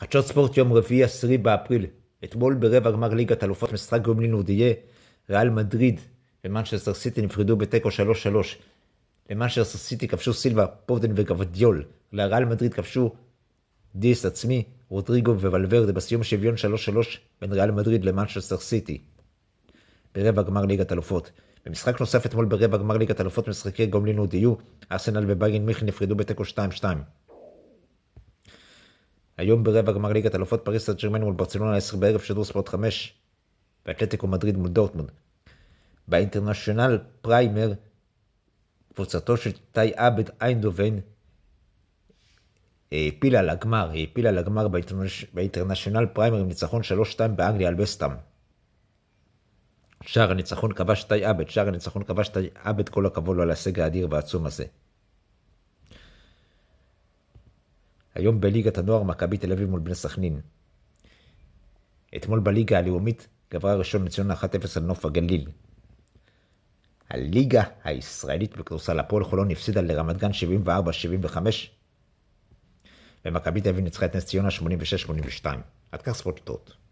חדשות ספורט יום רביעי 10 באפריל, אתמול ברבע גמר ליגת אלופות משחק גומלין אודיה, ריאל מדריד ומנצ'סטר סיטי נפרדו בתיקו 3-3. למנצ'סטר סיטי כבשו סילבה, פובדן וגבדיול, לריאל מדריד כבשו דיס עצמי, רודריגו וולברדה בסיום שוויון 3-3 בין ריאל מדריד למנצ'סטר סיטי. ברבע גמר ליגת אלופות. במשחק נוסף אתמול ברבע גמר ליגת אלופות משחקי גומלין ודיו, ארסנל ובאגין מיכן נפרדו בתיקו 2-2. היום ברבע גמר ליגת אלופות פריס סן ג'רמן מול ברצלונה 10 בערב שידור ספורט 5 ואתלטיקו מדריד מול דורטמונד. באינטרנשיונל פריימר קבוצתו של תאי עבד איינדובן העפילה אה, לגמר, היא העפילה לגמר באינטרנשיונל פריימר עם ניצחון 3-2 באנגליה על בסטאם. שער הניצחון כבש תאי עבד, שער הניצחון כבש תאי עבד, כל הכבוד לו על ההישג האדיר והעצום הזה. היום בליגת הנוער מכבי תל אביב מול בני סכנין. אתמול בליגה הלאומית גברה ראשון לציון 1-0 על נוף הגליל. הליגה הישראלית בכדורסל הפועל חולון הפסידה לרמת גן 74-75 ומכבי תל אביב ניצחה את נס ציונה 86-82. עד כך ספורט טוט.